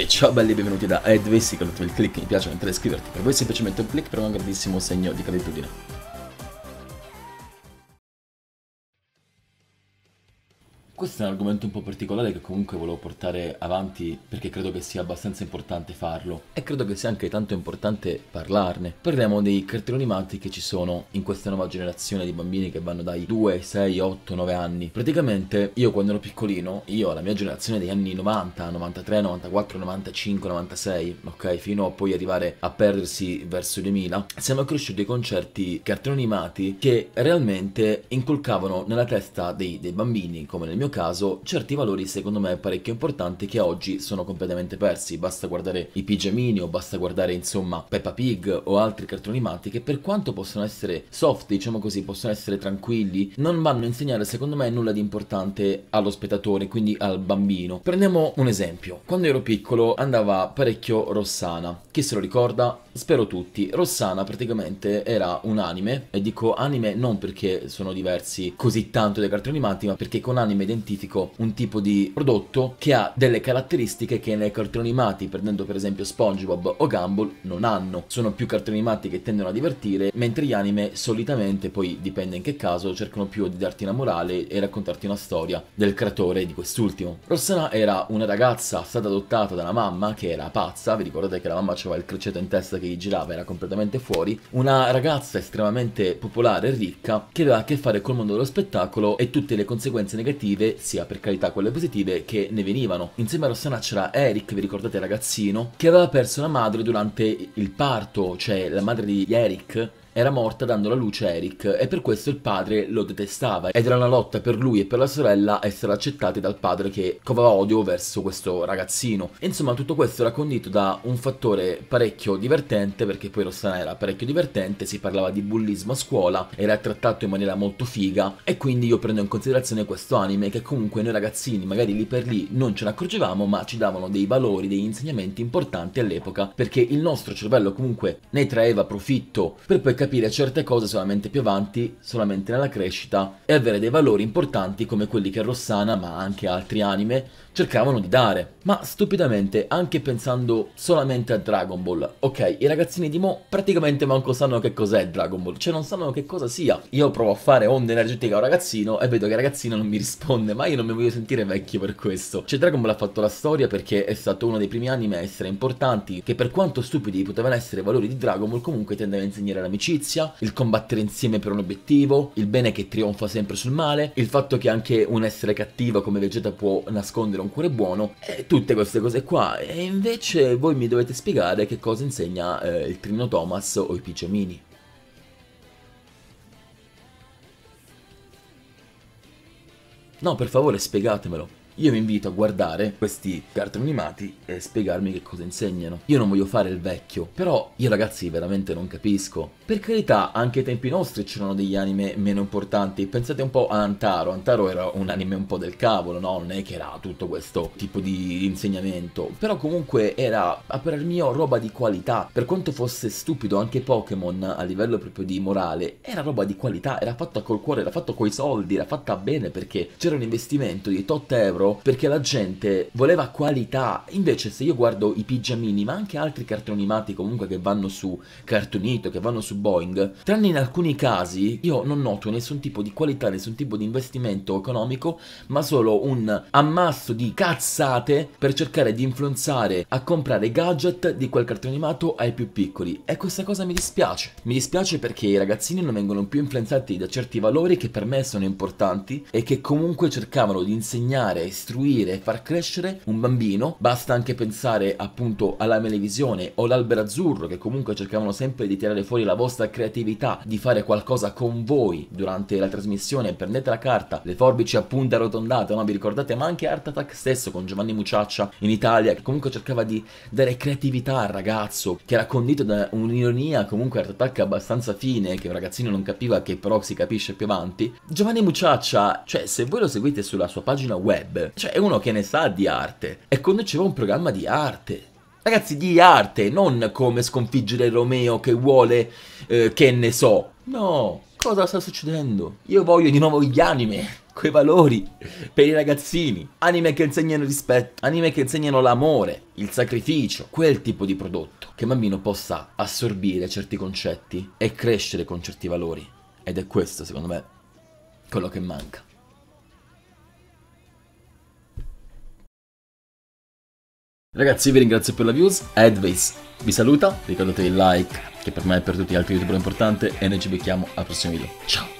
E ciao belli e benvenuti da Edve, se sì, il click mi piace mentre iscriverti, per voi è semplicemente un click, però è un grandissimo segno di gratitudine. Questo è un argomento un po' particolare che comunque volevo portare avanti perché credo che sia abbastanza importante farlo e credo che sia anche tanto importante parlarne. Parliamo dei cartelloni animati che ci sono in questa nuova generazione di bambini che vanno dai 2, 6, 8, 9 anni. Praticamente io quando ero piccolino, io la mia generazione degli anni 90, 93, 94, 95, 96, ok, fino a poi arrivare a perdersi verso i 2000, siamo cresciuti con certi cartelloni animati che realmente inculcavano nella testa dei, dei bambini, come nel mio caso certi valori secondo me parecchio importanti che oggi sono completamente persi, basta guardare i pigiamini o basta guardare insomma Peppa Pig o altri cartoni animati che per quanto possono essere soft, diciamo così, possono essere tranquilli, non vanno a insegnare secondo me nulla di importante allo spettatore, quindi al bambino. Prendiamo un esempio, quando ero piccolo andava parecchio Rossana, chi se lo ricorda? spero tutti. Rossana praticamente era un anime, e dico anime non perché sono diversi così tanto dai cartoni animati, ma perché con anime identifico un tipo di prodotto che ha delle caratteristiche che nei cartoni animati, prendendo per esempio SpongeBob o Gumball, non hanno. Sono più cartoni animati che tendono a divertire, mentre gli anime solitamente, poi dipende in che caso, cercano più di darti una morale e raccontarti una storia del creatore di quest'ultimo. Rossana era una ragazza stata adottata da una mamma che era pazza, vi ricordate che la mamma aveva il crocetto in testa che girava era completamente fuori, una ragazza estremamente popolare e ricca che aveva a che fare col mondo dello spettacolo e tutte le conseguenze negative, sia per carità quelle positive, che ne venivano. Insieme a Rossana c'era Eric, vi ricordate ragazzino, che aveva perso la madre durante il parto, cioè la madre di Eric era morta dando la luce a Eric e per questo il padre lo detestava ed era una lotta per lui e per la sorella essere accettati dal padre che covava odio verso questo ragazzino. E insomma tutto questo era condito da un fattore parecchio divertente perché poi Rossana era parecchio divertente, si parlava di bullismo a scuola, era trattato in maniera molto figa e quindi io prendo in considerazione questo anime che comunque noi ragazzini magari lì per lì non ce ne accorgevamo ma ci davano dei valori, degli insegnamenti importanti all'epoca perché il nostro cervello comunque ne traeva profitto per poi capire certe cose solamente più avanti, solamente nella crescita e avere dei valori importanti come quelli che Rossana, ma anche altri anime, cercavano di dare. Ma stupidamente, anche pensando solamente a Dragon Ball, ok, i ragazzini di Mo praticamente manco sanno che cos'è Dragon Ball, cioè non sanno che cosa sia. Io provo a fare onda energetica a un ragazzino e vedo che il ragazzino non mi risponde, ma io non mi voglio sentire vecchio per questo. Cioè Dragon Ball ha fatto la storia perché è stato uno dei primi anime a essere importanti, che per quanto stupidi potevano essere i valori di Dragon Ball comunque tendeva a insegnare l'amicizia l'amicizia, il combattere insieme per un obiettivo, il bene che trionfa sempre sul male, il fatto che anche un essere cattivo come Vegeta può nascondere un cuore buono, e tutte queste cose qua. E invece voi mi dovete spiegare che cosa insegna eh, il Trino Thomas o i Picciomini. No, per favore, spiegatemelo. Io vi invito a guardare questi cartoni animati e spiegarmi che cosa insegnano. Io non voglio fare il vecchio, però io ragazzi veramente non capisco. Per carità, anche ai tempi nostri c'erano degli anime meno importanti. Pensate un po' a Antaro. Antaro era un anime un po' del cavolo, no? Non è che era tutto questo tipo di insegnamento. Però comunque era, a parer mio, roba di qualità. Per quanto fosse stupido anche Pokémon a livello proprio di morale, era roba di qualità, era fatta col cuore, era fatta coi soldi, era fatta bene perché c'era un investimento di tot euro perché la gente voleva qualità. Invece se io guardo i pigiamini, ma anche altri cartoni animati comunque che vanno su Cartoonito, che vanno su Boeing, tranne in alcuni casi io non noto nessun tipo di qualità, nessun tipo di investimento economico, ma solo un ammasso di cazzate per cercare di influenzare a comprare gadget di quel cartone animato ai più piccoli. E questa cosa mi dispiace. Mi dispiace perché i ragazzini non vengono più influenzati da certi valori che per me sono importanti e che comunque cercavano di insegnare istruire e far crescere un bambino, basta anche pensare appunto alla melevisione o l'albero azzurro che comunque cercavano sempre di tirare fuori la vostra creatività, di fare qualcosa con voi durante la trasmissione, prendete la carta, le forbici a punta arrotondata, no? Vi ricordate? Ma anche Art Attack stesso con Giovanni Muciaccia in Italia, che comunque cercava di dare creatività al ragazzo, che era condito da un'ironia comunque Art Attack abbastanza fine, che un ragazzino non capiva, che però si capisce più avanti. Giovanni Muciaccia, cioè se voi lo seguite sulla sua pagina web, Web. Cioè, è uno che ne sa di arte e conduceva un programma di arte. Ragazzi, di arte, non come sconfiggere Romeo che vuole, eh, che ne so. No, cosa sta succedendo? Io voglio di nuovo gli anime, quei valori per i ragazzini. Anime che insegnano rispetto, anime che insegnano l'amore, il sacrificio, quel tipo di prodotto. Che bambino possa assorbire certi concetti e crescere con certi valori. Ed è questo, secondo me, quello che manca. Ragazzi vi ringrazio per la views, Advice vi saluta, ricordatevi il like che per me e per tutti gli altri youtuber è importante e noi ci becchiamo al prossimo video. Ciao!